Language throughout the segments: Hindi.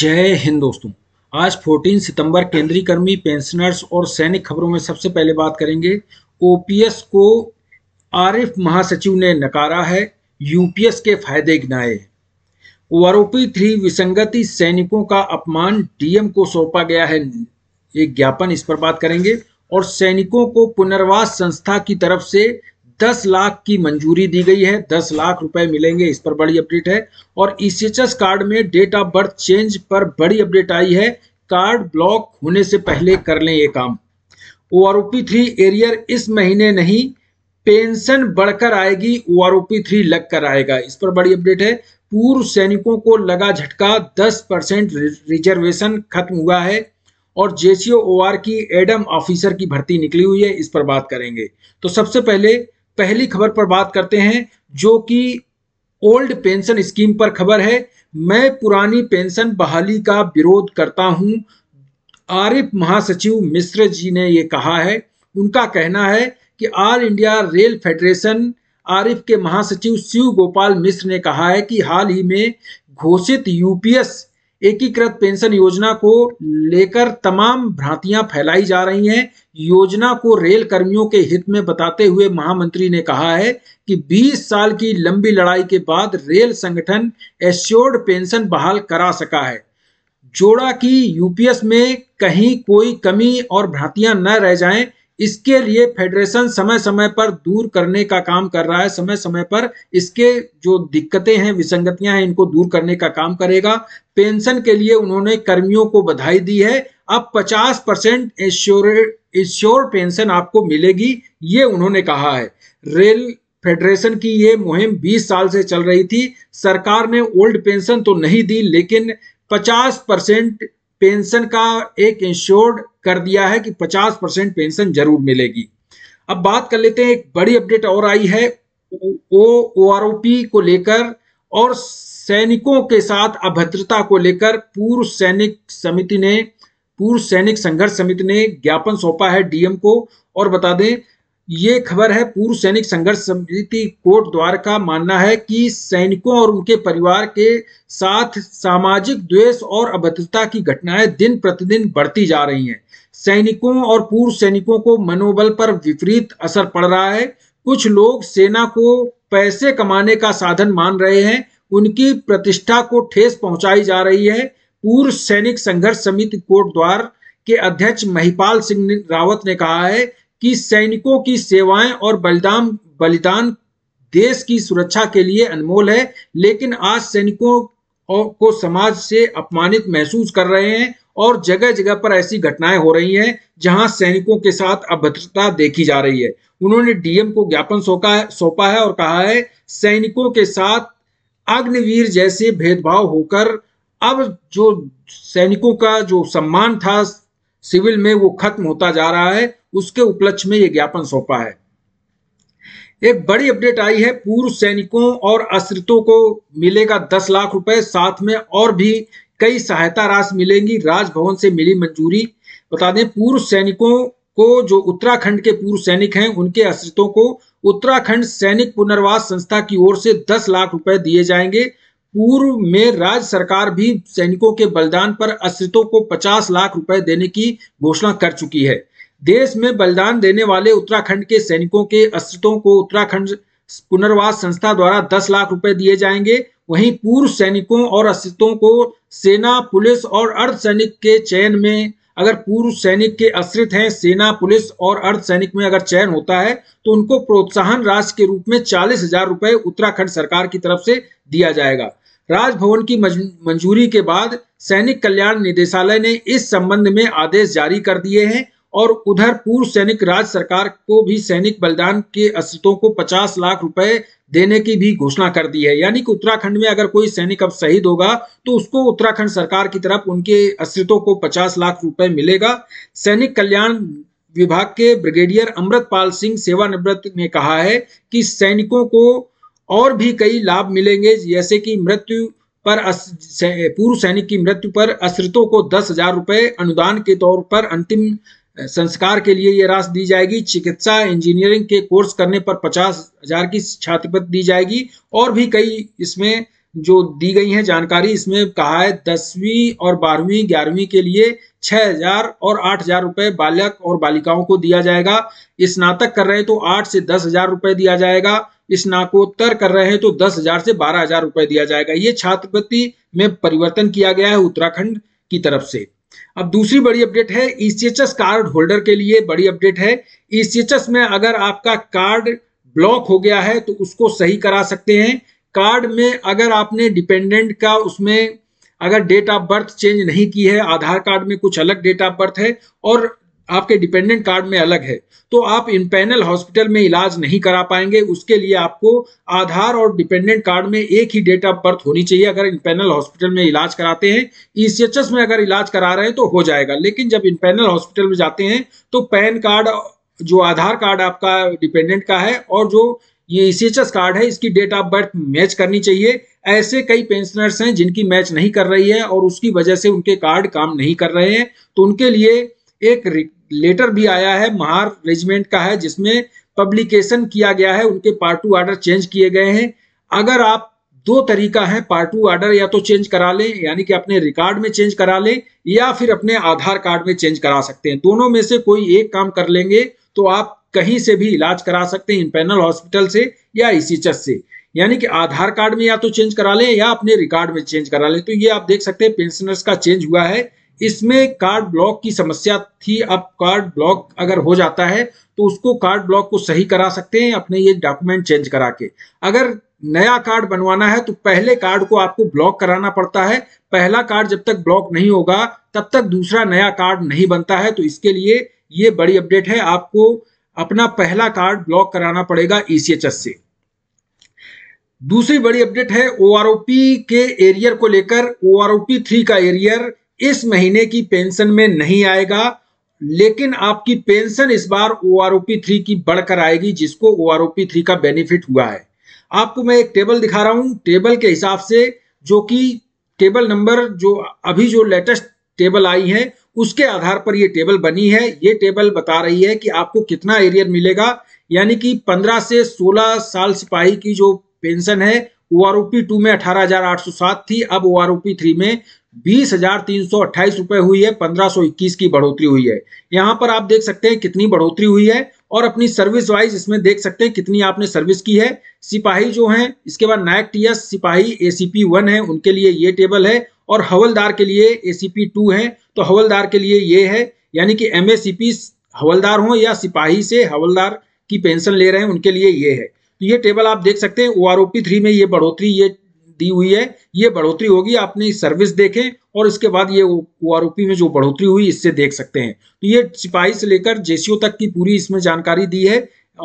जय हिंद दोस्तों आज 14 सितंबर केंद्रीय कर्मी पेंशनर्स और सैनिक खबरों में सबसे पहले बात करेंगे ओपीएस को आरिफ महासचिव ने नकारा है यूपीएस के फायदे गिनाए ओआरओपी थ्री विसंगति सैनिकों का अपमान डीएम को सौंपा गया है एक ज्ञापन इस पर बात करेंगे और सैनिकों को पुनर्वास संस्था की तरफ से दस लाख की मंजूरी दी गई है दस लाख रुपए मिलेंगे इस पर बड़ी अपडेट है और ईसीएचएस e कार्ड में डेट ऑफ बर्थ चेंज पर बड़ी अपडेट आई है कार्ड ब्लॉक होने से पहले कर लें ये काम ओ आर थ्री एरियर इस महीने नहीं पेंशन बढ़कर आएगी ओ आर थ्री लग कर आएगा इस पर बड़ी अपडेट है पूर्व सैनिकों को लगा झटका 10 परसेंट रिजर्वेशन खत्म हुआ है और जेसीओ ओ की एडम ऑफिसर की भर्ती निकली हुई है इस पर बात करेंगे तो सबसे पहले पहली खबर पर बात करते हैं जो कि ओल्ड पेंशन स्कीम पर खबर है मैं पुरानी पेंशन बहाली का विरोध करता हूं आरिफ महासचिव मिश्र जी ने ये कहा है उनका कहना है कि all India rail federation Arif के महासचिव शिव गोपाल मिश्र ने कहा है कि हाल ही में घोषित यूपीएस एकीकृत पेंशन योजना को लेकर तमाम भ्रांतियां फैलाई जा रही हैं योजना को रेल कर्मियों के हित में बताते हुए महामंत्री ने कहा है कि 20 साल की लंबी लड़ाई के बाद रेल संगठन एश्योर्ड पेंशन बहाल करा सका है जोड़ा कि यूपीएस में कहीं कोई कमी और भ्रांतियां न रह जाएं इसके लिए फेडरेशन समय समय पर दूर करने का काम कर रहा है समय समय पर इसके जो दिक्कतें हैं विसंगतियां हैं इनको दूर करने का काम करेगा पेंशन के लिए उन्होंने कर्मियों को बधाई दी है अब 50 परसेंट इंश्योर पेंशन आपको मिलेगी ये उन्होंने कहा है रेल फेडरेशन की ये मुहिम 20 साल से चल रही थी सरकार ने ओल्ड पेंशन तो नहीं दी लेकिन 50 परसेंट पेंशन का एक इंश्योर्ड कर दिया है कि 50 परसेंट पेंशन जरूर मिलेगी अब बात कर लेते हैं एक बड़ी अपडेट और आई है ओ ओ को लेकर और सैनिकों के साथ अभद्रता को लेकर पूर्व सैनिक समिति ने पूर्व सैनिक संघर्ष समिति ने ज्ञापन सौंपा है डीएम को और बता दें ये खबर है पूर्व सैनिक संघर्ष समिति कोट द्वार का मानना है कि सैनिकों और उनके परिवार के साथ सामाजिक द्वेष और अभद्रता की घटनाएं दिन प्रतिदिन बढ़ती जा रही हैं सैनिकों और पूर्व सैनिकों को मनोबल पर विपरीत असर पड़ रहा है कुछ लोग सेना को पैसे कमाने का साधन मान रहे हैं उनकी प्रतिष्ठा को ठेस पहुंचाई जा रही है पूर्व सैनिक संघर्ष समिति कोर्ट द्वार के अध्यक्ष महिपाल सिंह रावत ने कहा है कि सैनिकों की सेवाएं और बलिदान बलिदान देश की सुरक्षा के लिए अनमोल है लेकिन आज सैनिकों को समाज से अपमानित महसूस कर रहे हैं और जगह जगह पर ऐसी घटनाएं हो रही हैं जहां सैनिकों के साथ अभद्रता देखी जा रही है उन्होंने डीएम को ज्ञापन सौंपा है और कहा है सैनिकों के साथ अग्निवीर जैसे भेदभाव होकर अब जो सैनिकों का जो सम्मान था सिविल में वो खत्म होता जा रहा है उसके उपलक्ष्य में यह ज्ञापन सौंपा है एक बड़ी अपडेट आई है पूर्व सैनिकों और आश्रितों को मिलेगा दस लाख रुपए साथ में और भी कई सहायता राशि मिलेंगी राजभवन से मिली मंजूरी बता दें पूर्व सैनिकों को जो उत्तराखंड के पूर्व सैनिक हैं उनके आश्रितों को उत्तराखंड सैनिक पुनर्वास संस्था की ओर से दस लाख रुपए दिए जाएंगे पूर्व में राज्य सरकार भी सैनिकों के बलिदान पर आश्रितों को पचास लाख रुपए देने की घोषणा कर चुकी है देश में बलिदान देने वाले उत्तराखंड के सैनिकों के अस्तित्वों को उत्तराखंड पुनर्वास संस्था द्वारा दस लाख रुपए दिए जाएंगे वहीं पूर्व सैनिकों और अस्तित्वों को सेना पुलिस और अर्ध सैनिक के चयन में अगर पूर्व सैनिक के आश्रित हैं सेना पुलिस और अर्ध सैनिक में अगर चयन होता है तो उनको प्रोत्साहन राशि के रूप में चालीस हजार रुपए उत्तराखंड सरकार की तरफ से दिया जाएगा राजभवन की मंजूरी के बाद सैनिक कल्याण निदेशालय ने इस संबंध में आदेश जारी कर दिए हैं और उधर पूर्व सैनिक राज्य सरकार को भी सैनिक बलिदान के अस्तित्व को 50 लाख रुपए देने की भी घोषणा कर दी है यानी कि उत्तराखंड में अगर कोई सैनिक अब शहीद होगा तो उसको उत्तराखंड सरकार की तरफ उनके अस्तित्व को 50 लाख रुपए मिलेगा सैनिक कल्याण विभाग के ब्रिगेडियर अमृतपाल सिंह सेवानिवृत्त ने कहा है कि सैनिकों को और भी कई लाभ मिलेंगे जैसे कि मृत्यु पर पूर्व सैनिक की मृत्यु पर आश्रितों को दस हजार रुपए अनुदान के तौर पर अंतिम संस्कार के लिए ये राशि दी जाएगी चिकित्सा इंजीनियरिंग के कोर्स करने पर पचास हजार की छात्रवृत्ति दी जाएगी और भी कई इसमें जो दी गई है जानकारी इसमें कहा है दसवीं और बारहवीं ग्यारहवीं के लिए छह हजार और आठ हजार रुपए बालक और बालिकाओं को दिया जाएगा स्नातक कर रहे हैं तो आठ से दस हजार रुपये दिया जाएगा स्नाकोत्तर कर रहे हैं तो दस हजार से बारह हजार रुपये दिया जाएगा ये छात्रवृत्ति में परिवर्तन किया गया है उत्तराखंड की तरफ से अब दूसरी बड़ी अपडेट है ईसीएचएस कार्ड होल्डर के लिए बड़ी अपडेट है ईसीएचएस e में अगर आपका कार्ड ब्लॉक हो गया है तो उसको सही करा सकते हैं कार्ड में अगर आपने डिपेंडेंट का उसमें अगर डेट ऑफ बर्थ चेंज नहीं की है आधार कार्ड में कुछ अलग डेट ऑफ बर्थ है और आपके डिपेंडेंट कार्ड में अलग है तो आप इन पैनल हॉस्पिटल में इलाज नहीं करा पाएंगे उसके लिए आपको आधार और डिपेंडेंट कार्ड में एक ही डेट ऑफ बर्थ होनी चाहिए अगर इन पैनल हॉस्पिटल में इलाज कराते हैं ईसीएचएस e में अगर इलाज करा रहे हैं तो हो जाएगा लेकिन जब इन पैनल हॉस्पिटल में जाते हैं तो पैन कार्ड जो आधार कार्ड आपका डिपेंडेंट का है और जो ये ईसीएचएस e कार्ड है इसकी डेट ऑफ बर्थ मैच करनी चाहिए ऐसे कई पेंशनर्स हैं जिनकी मैच नहीं कर रही है और उसकी वजह से उनके कार्ड काम नहीं कर रहे हैं तो उनके लिए एक लेटर भी आया है महार रेजिमेंट का है जिसमें पब्लिकेशन किया गया है उनके पार्ट टू ऑर्डर चेंज किए गए हैं अगर आप दो तरीका है पार्ट टू ऑर्डर या तो चेंज करा लें यानी कि अपने रिकॉर्ड में चेंज करा लें या फिर अपने आधार कार्ड में चेंज करा सकते हैं दोनों में से कोई एक काम कर लेंगे तो आप कहीं से भी इलाज करा सकते हैं इंपेनल हॉस्पिटल से या इसी e से यानी कि आधार कार्ड में या तो चेंज करा लें या अपने रिकॉर्ड में चेंज करा लें तो ये आप देख सकते हैं पेंशनर्स का चेंज हुआ है इसमें कार्ड ब्लॉक की समस्या थी अब कार्ड ब्लॉक अगर हो जाता है तो उसको कार्ड ब्लॉक को सही करा सकते हैं अपने ये डॉक्यूमेंट चेंज करा के अगर नया कार्ड बनवाना है तो पहले कार्ड को आपको ब्लॉक कराना पड़ता है पहला कार्ड जब तक ब्लॉक नहीं होगा तब तक दूसरा नया कार्ड नहीं बनता है तो इसके लिए ये बड़ी अपडेट है आपको अपना पहला कार्ड ब्लॉक कराना पड़ेगा ईसीएचएस e से दूसरी बड़ी अपडेट है ओ के एरियर को लेकर ओआरओपी थ्री का एरियर इस महीने की पेंशन में नहीं आएगा लेकिन आपकी पेंशन इस बार ओ आर थ्री की बढ़कर आएगी जिसको ओ आर थ्री का बेनिफिट हुआ है आपको मैं एक टेबल दिखा रहा हूं टेबल के हिसाब से जो कि टेबल नंबर जो अभी जो लेटेस्ट टेबल आई है उसके आधार पर ये टेबल बनी है ये टेबल बता रही है कि आपको कितना एरियर मिलेगा यानी कि 15 से 16 साल सिपाही की जो पेंशन है ओ आर टू में 18,807 थी अब ओ आर थ्री में बीस हजार तीन सौ अट्ठाईस रुपए हुई है पंद्रह सौ इक्कीस की बढ़ोतरी हुई है यहाँ पर आप देख सकते हैं कितनी बढ़ोतरी हुई है और अपनी सर्विस वाइज इसमें देख सकते हैं कितनी आपने सर्विस की है सिपाही जो हैं इसके बाद नायक टीएस सिपाही एसीपी वन है उनके लिए ये टेबल है और हवलदार के लिए एसीपी टू है तो हवलदार के लिए ये है यानी कि एम हवलदार हो या सिपाही से हवलदार की पेंशन ले रहे हैं उनके लिए ये है तो ये टेबल आप देख सकते हैं O R O P three में ये बढ़ोतरी ये दी हुई है ये बढ़ोतरी होगी आपने सर्विस देखें और इसके बाद ये ओ में जो बढ़ोतरी हुई इससे देख सकते हैं तो ये सिपाही से लेकर जेसीओ तक की पूरी इसमें जानकारी दी है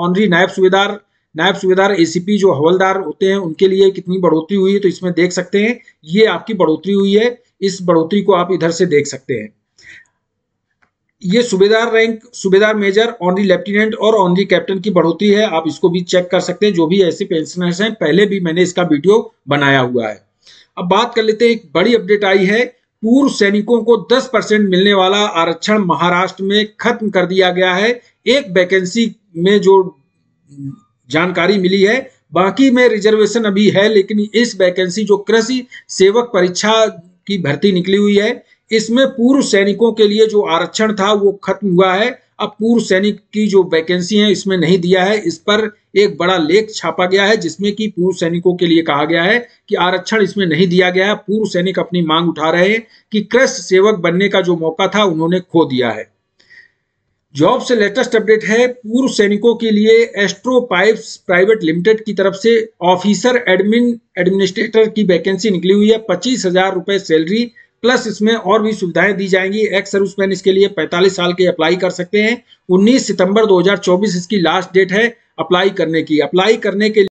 ऑनरी नायब सुबेदार नायब सुबेदार एसीपी जो हवलदार होते हैं उनके लिए कितनी बढ़ोतरी हुई है तो इसमें देख सकते हैं ये आपकी बढ़ोतरी हुई है इस बढ़ोतरी को आप इधर से देख सकते हैं ये सूबेदार रैंक सूबेदार मेजर ऑनरी लेफ्टिनेंट और ऑनरी कैप्टन की बढ़ोतरी है आप इसको भी चेक कर सकते हैं जो भी ऐसे पेंशनर्स हैं पहले भी मैंने इसका वीडियो बनाया हुआ है अब बात कर लेते हैं एक बड़ी अपडेट आई है पूर्व सैनिकों को 10 परसेंट मिलने वाला आरक्षण महाराष्ट्र में खत्म कर दिया गया है एक वैकेंसी में जो जानकारी मिली है बाकी में रिजर्वेशन अभी है लेकिन इस वैकेंसी जो कृषि सेवक परीक्षा की भर्ती निकली हुई है इसमें पूर्व सैनिकों के लिए जो आरक्षण था वो खत्म हुआ है अब पूर्व सैनिक की जो वैकेंसी है इसमें नहीं दिया है इस पर एक बड़ा लेख छापा गया है जिसमें कि पूर्व सैनिकों के लिए कहा गया है कि आरक्षण इसमें नहीं दिया गया है पूर्व सैनिक अपनी मांग उठा रहे हैं कि क्रस्ट सेवक बनने का जो मौका था उन्होंने खो दिया है जॉब से लेटेस्ट अपडेट है पूर्व सैनिकों के लिए एस्ट्रो पाइप्स प्राइवेट लिमिटेड की तरफ से ऑफिसर एडमिन एडमिनिस्ट्रेटर की वैकेंसी निकली हुई है पच्चीस हजार रुपए सैलरी प्लस इसमें और भी सुविधाएं दी जाएंगी एक्स सर्विसमैन इसके लिए 45 साल के अप्लाई कर सकते हैं 19 सितंबर 2024 इसकी लास्ट डेट है अप्लाई करने की अप्लाई करने के